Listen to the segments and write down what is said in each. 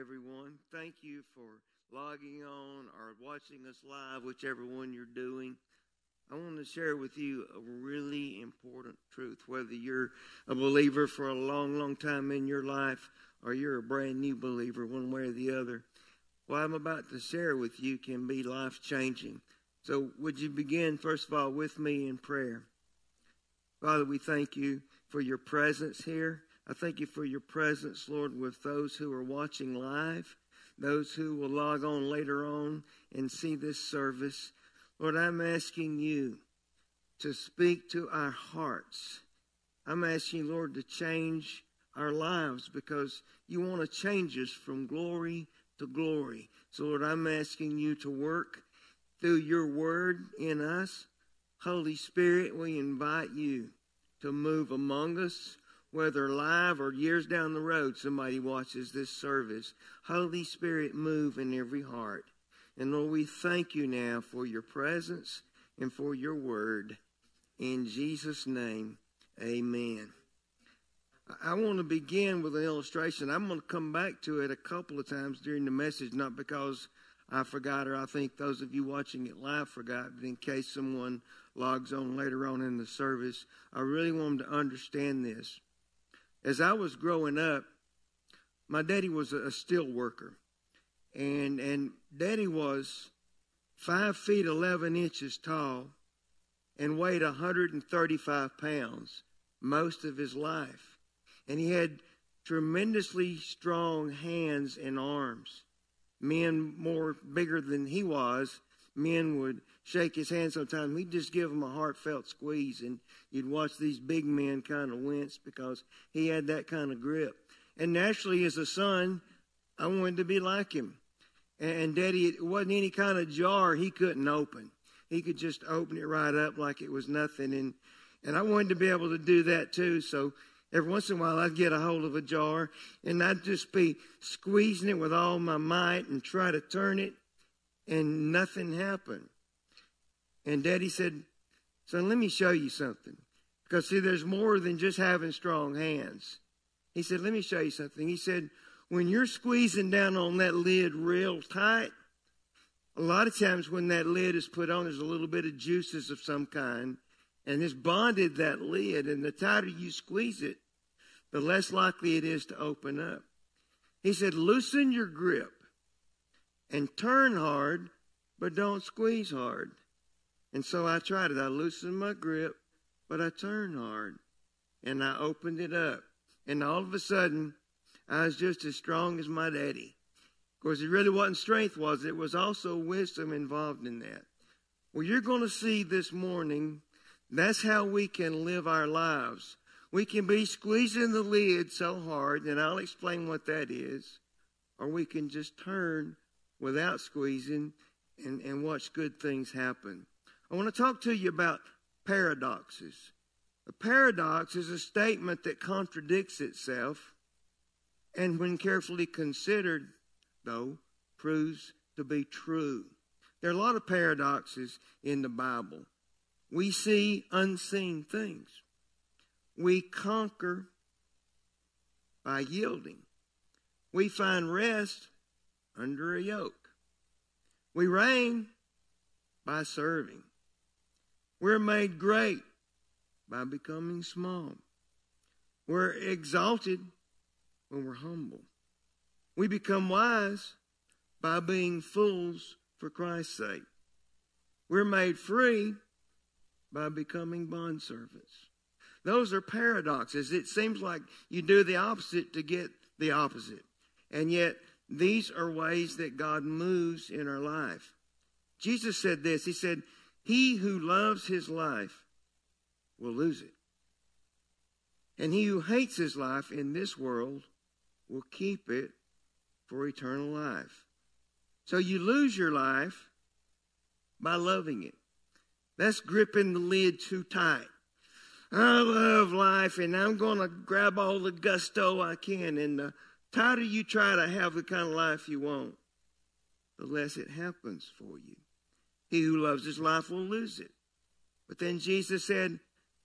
everyone. Thank you for logging on or watching us live, whichever one you're doing. I want to share with you a really important truth, whether you're a believer for a long, long time in your life or you're a brand new believer, one way or the other. What I'm about to share with you can be life changing. So, would you begin, first of all, with me in prayer? Father, we thank you for your presence here. I thank you for your presence, Lord, with those who are watching live, those who will log on later on and see this service. Lord, I'm asking you to speak to our hearts. I'm asking, Lord, to change our lives because you want to change us from glory to glory. So, Lord, I'm asking you to work through your word in us. Holy Spirit, we invite you to move among us whether live or years down the road, somebody watches this service. Holy Spirit, move in every heart. And Lord, we thank you now for your presence and for your word. In Jesus' name, amen. I want to begin with an illustration. I'm going to come back to it a couple of times during the message, not because I forgot or I think those of you watching it live forgot, but in case someone logs on later on in the service, I really want them to understand this as I was growing up, my daddy was a steel worker, and and daddy was five feet eleven inches tall, and weighed 135 pounds most of his life, and he had tremendously strong hands and arms. Men more bigger than he was men would shake his hand sometimes. We'd just give him a heartfelt squeeze, and you'd watch these big men kind of wince because he had that kind of grip. And naturally, as a son, I wanted to be like him. And, Daddy, it wasn't any kind of jar he couldn't open. He could just open it right up like it was nothing. And and I wanted to be able to do that too. So every once in a while, I'd get a hold of a jar and I'd just be squeezing it with all my might and try to turn it and nothing happened. And daddy said, Son, let me show you something. Because, see, there's more than just having strong hands. He said, Let me show you something. He said, When you're squeezing down on that lid real tight, a lot of times when that lid is put on, there's a little bit of juices of some kind, and it's bonded that lid. And the tighter you squeeze it, the less likely it is to open up. He said, Loosen your grip and turn hard, but don't squeeze hard. And so I tried it. I loosened my grip, but I turned hard and I opened it up. And all of a sudden, I was just as strong as my daddy. Of course, it really wasn't strength, was it? It was also wisdom involved in that. Well, you're going to see this morning that's how we can live our lives. We can be squeezing the lid so hard, and I'll explain what that is, or we can just turn without squeezing and, and watch good things happen. I want to talk to you about paradoxes. A paradox is a statement that contradicts itself and, when carefully considered, though, proves to be true. There are a lot of paradoxes in the Bible. We see unseen things. We conquer by yielding. We find rest under a yoke. We reign by serving. We're made great by becoming small. We're exalted when we're humble. We become wise by being fools for Christ's sake. We're made free by becoming bondservants. Those are paradoxes. It seems like you do the opposite to get the opposite. And yet, these are ways that God moves in our life. Jesus said this He said, He who loves his life will lose it. And he who hates his life in this world will keep it for eternal life. So you lose your life by loving it. That's gripping the lid too tight. I love life and I'm going to grab all the gusto I can and the uh, tighter you try to have the kind of life you want, the less it happens for you. He who loves his life will lose it. But then Jesus said,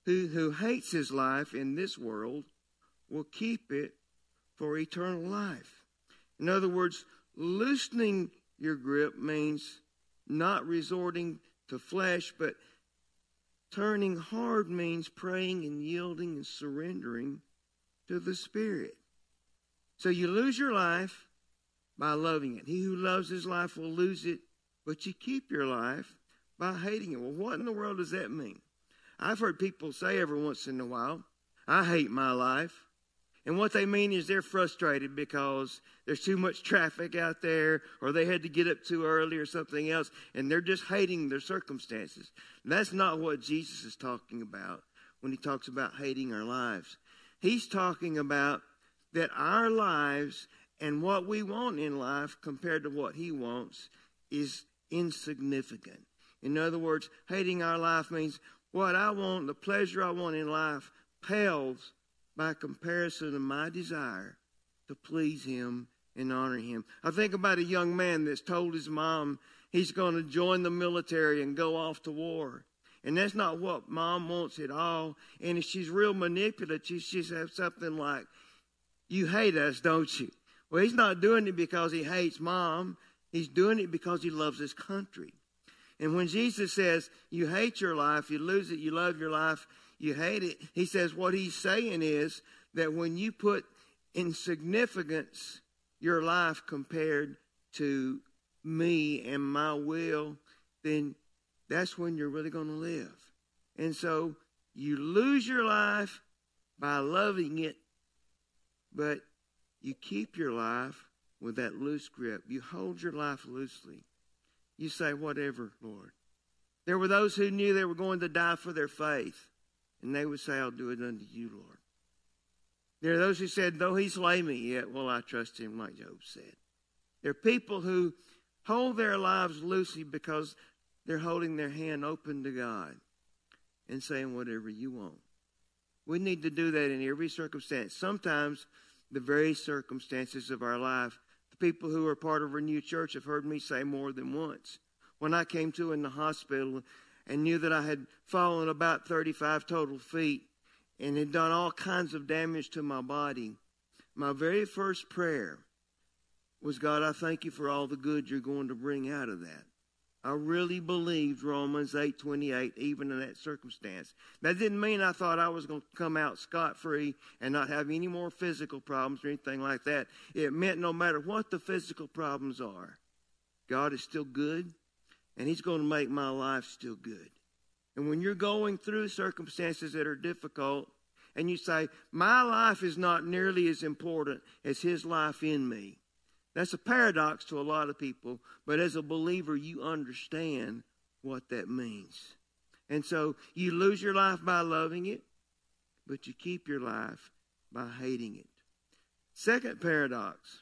Who, who hates his life in this world will keep it for eternal life. In other words, loosening your grip means not resorting to flesh, but turning hard means praying and yielding and surrendering to the Spirit. So you lose your life by loving it. He who loves his life will lose it, but you keep your life by hating it. Well, what in the world does that mean? I've heard people say every once in a while, I hate my life. And what they mean is they're frustrated because there's too much traffic out there, or they had to get up too early, or something else, and they're just hating their circumstances. And that's not what Jesus is talking about when he talks about hating our lives. He's talking about that our lives and what we want in life compared to what he wants is insignificant. In other words, hating our life means what I want, the pleasure I want in life, pales by comparison to my desire to please him and honor him. I think about a young man that's told his mom he's going to join the military and go off to war. And that's not what mom wants at all. And if she's real manipulative, she, she says something like, you hate us, don't you? Well, he's not doing it because he hates mom. He's doing it because he loves his country. And when Jesus says, You hate your life, you lose it, you love your life, you hate it, he says, What he's saying is that when you put insignificance your life compared to me and my will, then that's when you're really going to live. And so you lose your life by loving it but you keep your life with that loose grip. You hold your life loosely. You say, whatever, Lord. There were those who knew they were going to die for their faith, and they would say, I'll do it unto you, Lord. There are those who said, Though he slay me, yet will I trust him, like Job said. There are people who hold their lives loosely because they're holding their hand open to God and saying, Whatever you want. We need to do that in every circumstance. Sometimes the very circumstances of our life. The people who are part of Renew Church have heard me say more than once. When I came to in the hospital and knew that I had fallen about 35 total feet and had done all kinds of damage to my body, my very first prayer was, God, I thank you for all the good you're going to bring out of that. I really believed Romans 8:28 even in that circumstance. That didn't mean I thought I was going to come out scot-free and not have any more physical problems or anything like that. It meant no matter what the physical problems are, God is still good and he's going to make my life still good. And when you're going through circumstances that are difficult and you say, "My life is not nearly as important as his life in me." That's a paradox to a lot of people, but as a believer, you understand what that means. And so you lose your life by loving it, but you keep your life by hating it. Second paradox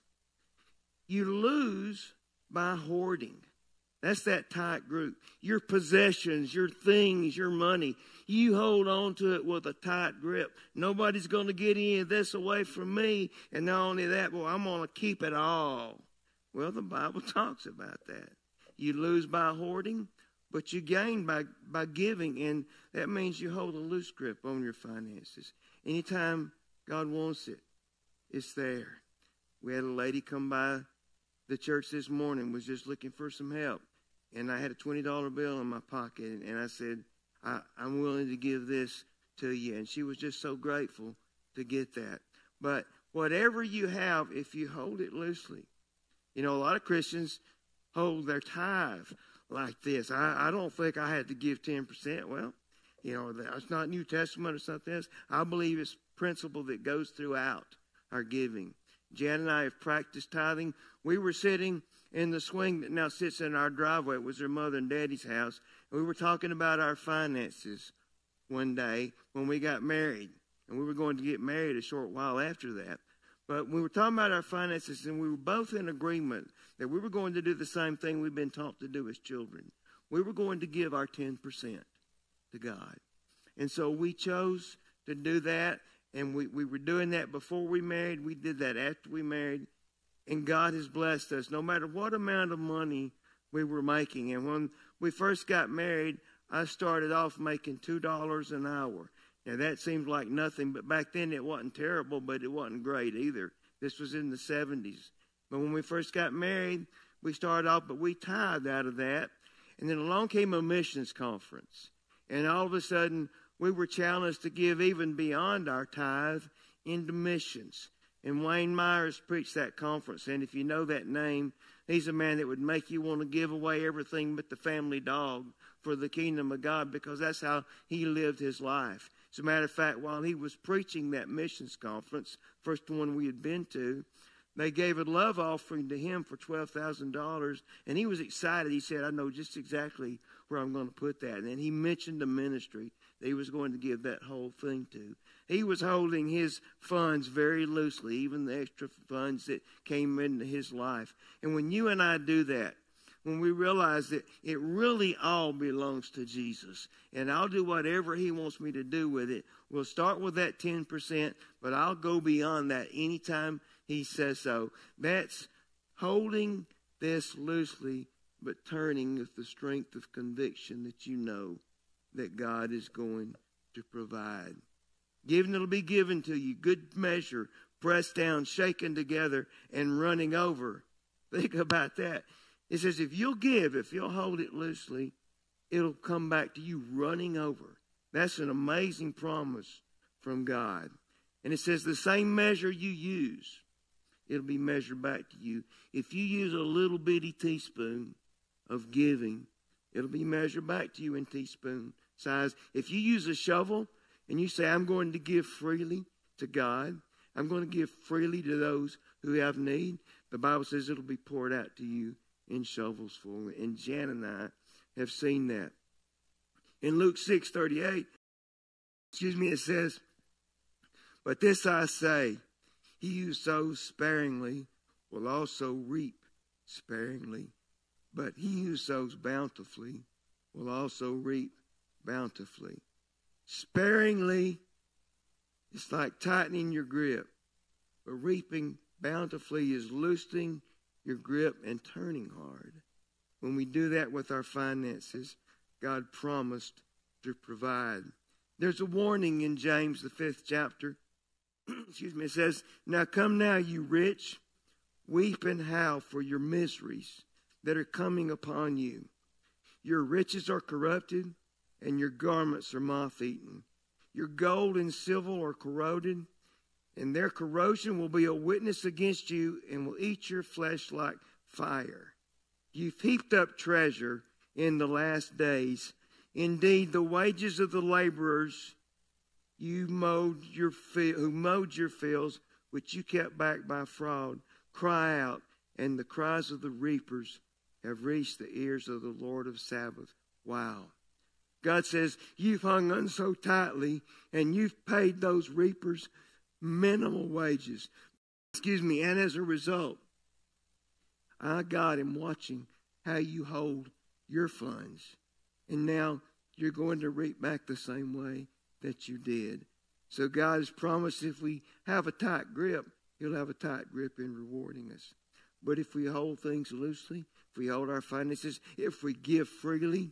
you lose by hoarding. That's that tight group. Your possessions, your things, your money, you hold on to it with a tight grip. Nobody's going to get any of this away from me. And not only that, well, I'm going to keep it all. Well, the Bible talks about that. You lose by hoarding, but you gain by, by giving. And that means you hold a loose grip on your finances. Anytime God wants it, it's there. We had a lady come by the church this morning, was just looking for some help and I had a twenty dollar bill in my pocket, and I said, I, "I'm willing to give this to you," and she was just so grateful to get that. But whatever you have, if you hold it loosely, you know, a lot of Christians hold their tithe like this. I, I don't think I had to give ten percent. Well, you know, that's not New Testament or something else. I believe it's principle that goes throughout our giving. Jan and I have practiced tithing. We were sitting in the swing that now sits in our driveway. It was her mother and daddy's house. And we were talking about our finances one day when we got married. And we were going to get married a short while after that. But we were talking about our finances, and we were both in agreement that we were going to do the same thing we've been taught to do as children. We were going to give our 10% to God. And so we chose to do that. And we, we were doing that before we married. We did that after we married. And God has blessed us no matter what amount of money we were making. And when we first got married, I started off making $2 an hour. Now, that seems like nothing, but back then it wasn't terrible, but it wasn't great either. This was in the 70s. But when we first got married, we started off, but we tithed out of that. And then along came a missions conference. And all of a sudden, we were challenged to give even beyond our tithe into missions. And Wayne Myers preached that conference. And if you know that name, he's a man that would make you want to give away everything but the family dog for the kingdom of God because that's how he lived his life. As a matter of fact, while he was preaching that missions conference, first one we had been to, they gave a love offering to him for $12,000, and he was excited. He said, I know just exactly where I'm going to put that. And he mentioned the ministry he was going to give that whole thing to. He was holding his funds very loosely, even the extra funds that came into his life. And when you and I do that, when we realize that it really all belongs to Jesus, and I'll do whatever He wants me to do with it. We'll start with that 10%, but I'll go beyond that anytime He says so. That's holding this loosely, but turning with the strength of conviction that you know that God is going to provide. Given it'll be given to you, good measure, pressed down, shaken together, and running over. Think about that. It says, if you'll give, if you'll hold it loosely, it'll come back to you running over. That's an amazing promise from God. And it says, the same measure you use, it'll be measured back to you. If you use a little bitty teaspoon of giving, it'll be measured back to you in teaspoon says, if you use a shovel and you say, I'm going to give freely to God, I'm going to give freely to those who have need, the Bible says it'll be poured out to you in shovels full. And Jan and I have seen that. In Luke 6 38, excuse me, it says, But this I say, he who sows sparingly will also reap sparingly, but he who sows bountifully will also reap bountifully. Sparingly, it's like tightening your grip, but reaping bountifully is loosening your grip and turning hard. When we do that with our finances, God promised to provide. There's a warning in James, the fifth chapter. Excuse me, it says, Now come now, you rich, weep and howl for your miseries that are coming upon you. Your riches are corrupted, and your garments are moth eaten. Your gold and silver are corroded, and their corrosion will be a witness against you and will eat your flesh like fire. You've heaped up treasure in the last days. Indeed, the wages of the laborers you mowed your who mowed your fields, which you kept back by fraud, cry out, and the cries of the reapers have reached the ears of the Lord of Sabbath. Wow. God says, You've hung on so tightly and you've paid those reapers minimal wages. Excuse me. And as a result, I, God, am watching how you hold your funds. And now you're going to reap back the same way that you did. So God has promised if we have a tight grip, He'll have a tight grip in rewarding us. But if we hold things loosely, if we hold our finances, if we give freely,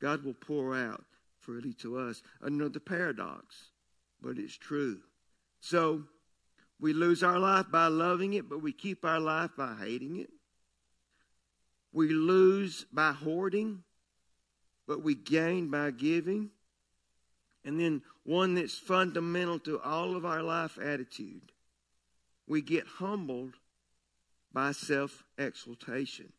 God will pour out freely to us. Another paradox, but it's true. So we lose our life by loving it, but we keep our life by hating it. We lose by hoarding, but we gain by giving. And then one that's fundamental to all of our life attitude. We get humbled by self exaltation.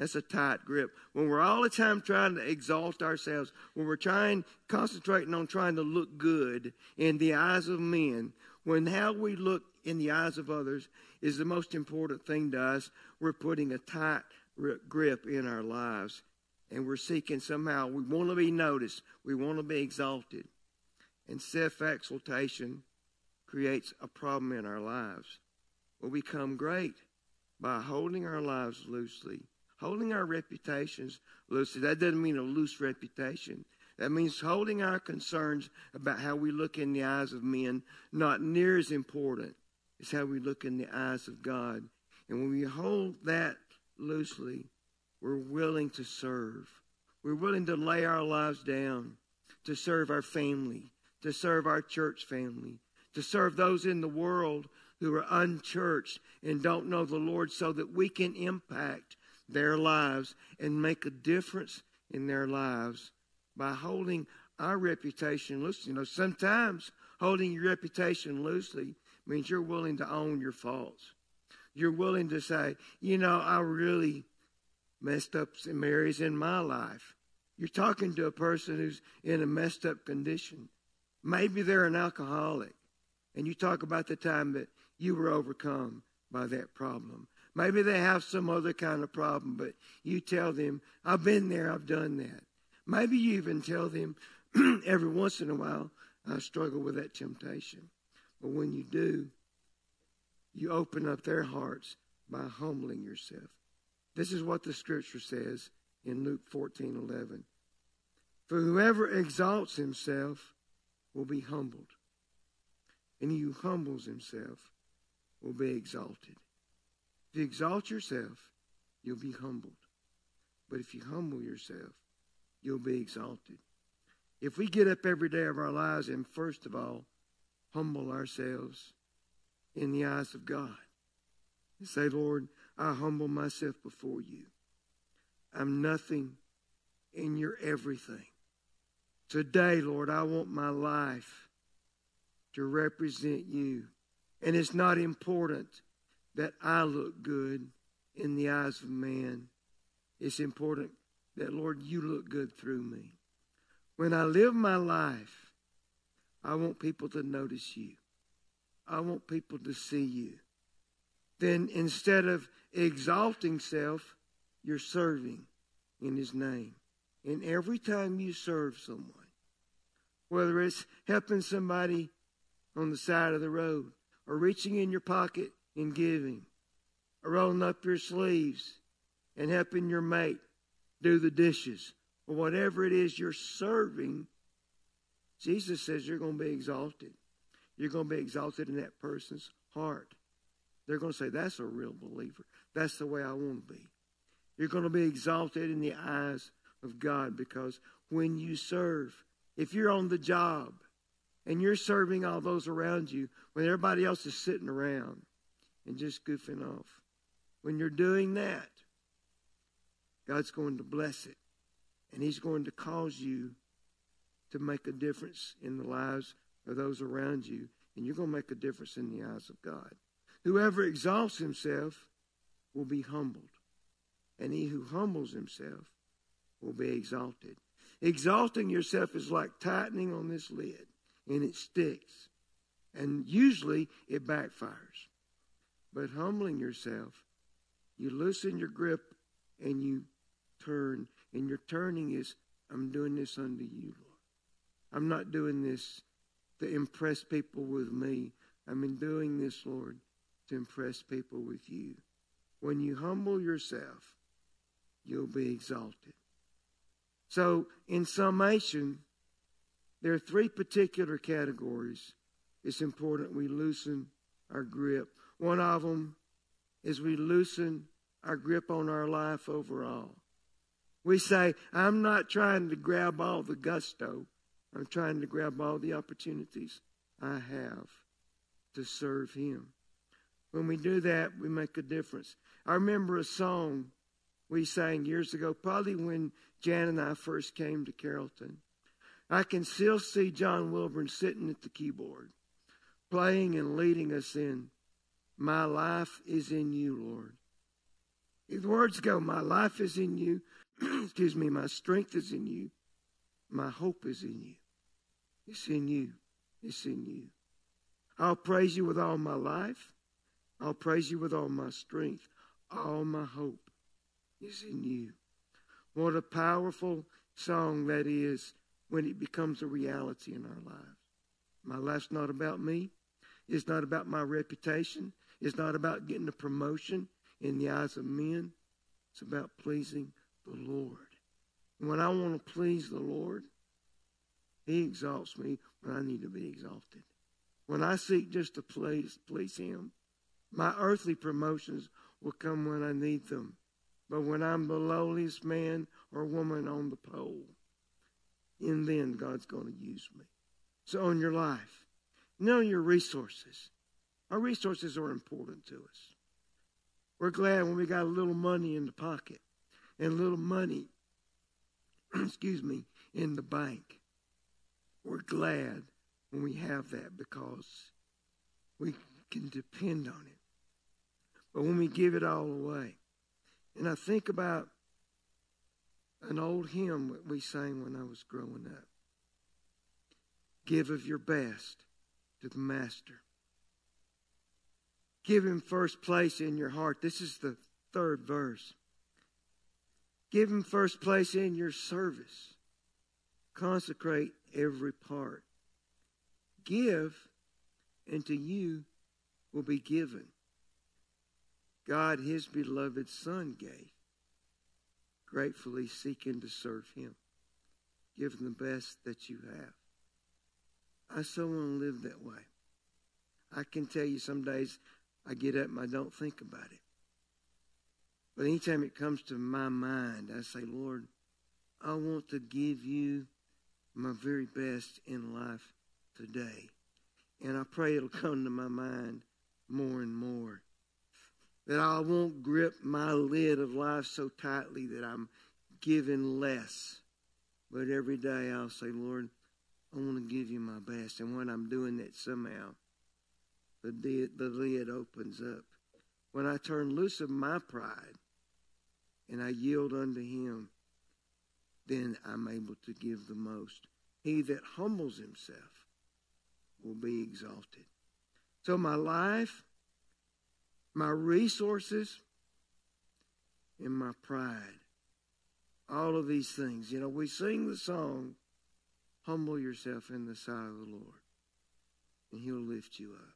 That's a tight grip. When we're all the time trying to exalt ourselves, when we're trying, concentrating on trying to look good in the eyes of men, when how we look in the eyes of others is the most important thing to us, we're putting a tight grip in our lives. And we're seeking somehow, we want to be noticed, we want to be exalted. And self exaltation creates a problem in our lives. We become great by holding our lives loosely holding our reputations loosely. That doesn't mean a loose reputation. That means holding our concerns about how we look in the eyes of men not near as important as how we look in the eyes of God. And when we hold that loosely, we're willing to serve. We're willing to lay our lives down to serve our family, to serve our church family, to serve those in the world who are unchurched and don't know the Lord so that we can impact their lives and make a difference in their lives by holding our reputation loosely. You know, sometimes holding your reputation loosely means you're willing to own your faults. You're willing to say, you know, I really messed up some areas in my life. You're talking to a person who's in a messed up condition. Maybe they're an alcoholic. And you talk about the time that you were overcome by that problem. Maybe they have some other kind of problem, but you tell them, I've been there, I've done that. Maybe you even tell them every once in a while, I struggle with that temptation. But when you do, you open up their hearts by humbling yourself. This is what the scripture says in Luke 14 11. For whoever exalts himself will be humbled, and he who humbles himself will be exalted. If you exalt yourself, you'll be humbled. But if you humble yourself, you'll be exalted. If we get up every day of our lives and, first of all, humble ourselves in the eyes of God and say, Lord, I humble myself before you. I'm nothing and you're everything. Today, Lord, I want my life to represent you. And it's not important that I look good in the eyes of man. It's important that, Lord, you look good through me. When I live my life, I want people to notice you. I want people to see you. Then instead of exalting self, you're serving in his name. And every time you serve someone, whether it's helping somebody on the side of the road or reaching in your pocket in giving, or rolling up your sleeves and helping your mate do the dishes, or whatever it is you're serving, Jesus says you're going to be exalted. You're going to be exalted in that person's heart. They're going to say, That's a real believer. That's the way I want to be. You're going to be exalted in the eyes of God because when you serve, if you're on the job and you're serving all those around you when everybody else is sitting around, and just goofing off. When you're doing that, God's going to bless it, and He's going to cause you to make a difference in the lives of those around you, and you're going to make a difference in the eyes of God. Whoever exalts himself will be humbled, and he who humbles himself will be exalted. Exalting yourself is like tightening on this lid, and it sticks. And usually it backfires but humbling yourself, you loosen your grip and you turn. And your turning is, I'm doing this unto you, Lord. I'm not doing this to impress people with me. I'm in doing this, Lord, to impress people with you. When you humble yourself, you'll be exalted. So, in summation, there are three particular categories. It's important we loosen our grip one of them is we loosen our grip on our life overall. We say, I'm not trying to grab all the gusto. I'm trying to grab all the opportunities I have to serve Him. When we do that, we make a difference. I remember a song we sang years ago, probably when Jan and I first came to Carrollton. I can still see John Wilburn sitting at the keyboard, playing and leading us in my life is in you, Lord. The words go, My life is in you. Excuse me, my strength is in you. My hope is in you. It's in you. It's in you. I'll praise you with all my life. I'll praise you with all my strength. All my hope is in you. What a powerful song that is when it becomes a reality in our lives. My life's not about me. It's not about my reputation. It's not about getting a promotion in the eyes of men. It's about pleasing the Lord. when I want to please the Lord, He exalts me when I need to be exalted. When I seek just to please, please Him, my earthly promotions will come when I need them. But when I'm the lowliest man or woman on the pole, and then God's going to use me. So on your life, know your resources. Our resources are important to us. We're glad when we got a little money in the pocket and a little money, excuse me, in the bank. We're glad when we have that because we can depend on it. But when we give it all away, and I think about an old hymn that we sang when I was growing up Give of your best to the Master Give him first place in your heart. This is the third verse. Give him first place in your service. Consecrate every part. Give, and to you will be given. God, his beloved Son, gave, gratefully seeking to serve him. Give him the best that you have. I so want to live that way. I can tell you some days I get up and I don't think about it. But anytime it comes to my mind, I say, Lord, I want to give you my very best in life today. And I pray it'll come to my mind more and more. That I won't grip my lid of life so tightly that I'm giving less. But every day I'll say, Lord, I want to give you my best. And when I'm doing that somehow the, lid, the lid opens up. When I turn loose of my pride and I yield unto him, then I'm able to give the most. He that humbles himself will be exalted. So my life, my resources, and my pride, all of these things. You know, we sing the song, Humble Yourself in the Sight of the Lord, and He'll lift you up.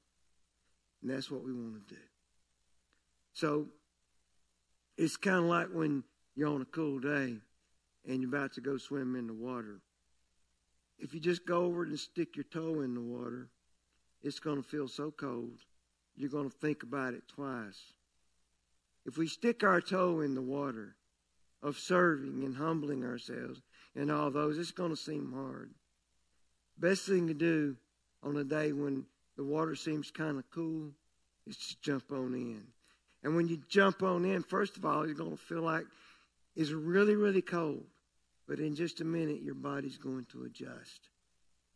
And that's what we want to do. So it's kind of like when you're on a cool day and you're about to go swim in the water. If you just go over and stick your toe in the water, it's going to feel so cold, you're going to think about it twice. If we stick our toe in the water of serving and humbling ourselves and all those, it's going to seem hard. Best thing to do on a day when the water seems kind of cool. It's just jump on in. And when you jump on in, first of all, you're going to feel like it's really, really cold. But in just a minute, your body's going to adjust.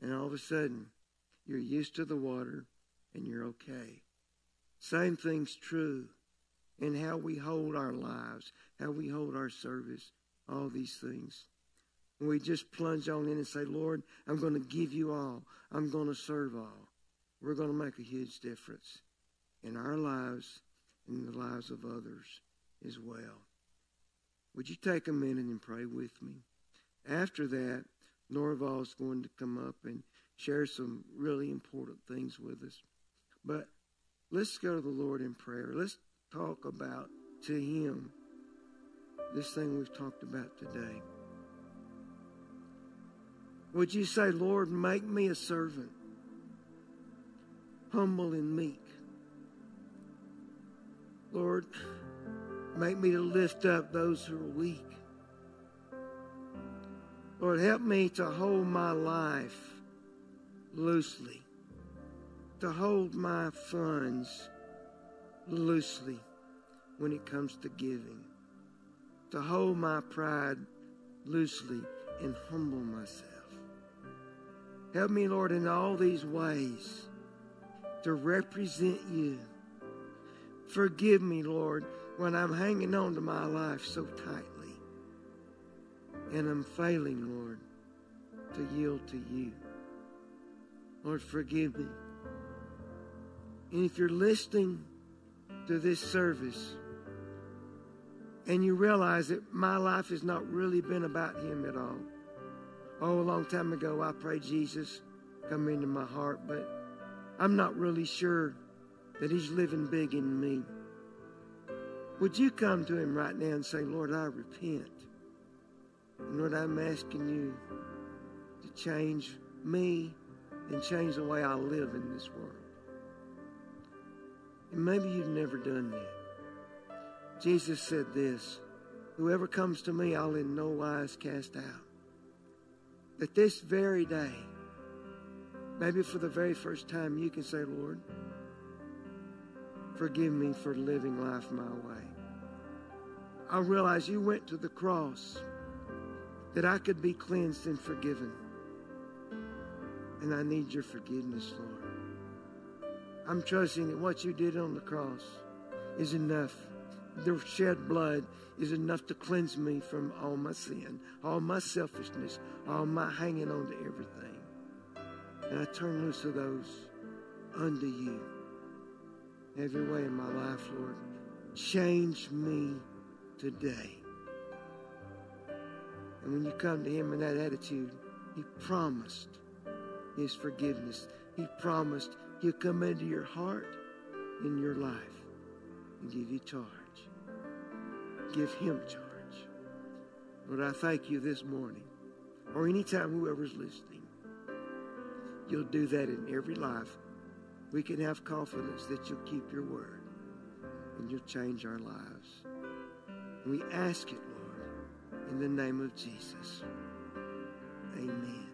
And all of a sudden, you're used to the water and you're okay. Same thing's true in how we hold our lives, how we hold our service, all these things. we just plunge on in and say, Lord, I'm going to give you all. I'm going to serve all we're going to make a huge difference in our lives and in the lives of others as well. Would you take a minute and pray with me? After that, Norval is going to come up and share some really important things with us. But let's go to the Lord in prayer. Let's talk about to Him this thing we've talked about today. Would you say, Lord, make me a servant? humble and meek. Lord, make me to lift up those who are weak. Lord, help me to hold my life loosely, to hold my funds loosely when it comes to giving, to hold my pride loosely and humble myself. Help me, Lord, in all these ways to represent you. Forgive me, Lord, when I'm hanging on to my life so tightly and I'm failing, Lord, to yield to you. Lord, forgive me. And if you're listening to this service and you realize that my life has not really been about Him at all, oh, a long time ago I prayed, Jesus, come into my heart, but I'm not really sure that He's living big in me. Would you come to Him right now and say, Lord, I repent. And Lord, I'm asking you to change me and change the way I live in this world. And maybe you've never done that. Jesus said this Whoever comes to me, I'll in no wise cast out. That this very day, Maybe for the very first time, you can say, Lord, forgive me for living life my way. I realize you went to the cross that I could be cleansed and forgiven. And I need your forgiveness, Lord. I'm trusting that what you did on the cross is enough. The shed blood is enough to cleanse me from all my sin, all my selfishness, all my hanging on to everything and I turn loose of those unto you. Every way in my life, Lord, change me today. And when you come to Him in that attitude, He promised His forgiveness. He promised He'll come into your heart, in your life, and give you charge. Give Him charge. Lord, I thank you this morning, or anytime whoever's listening. You'll do that in every life. We can have confidence that you'll keep your word and you'll change our lives. we ask it, Lord, in the name of Jesus. Amen.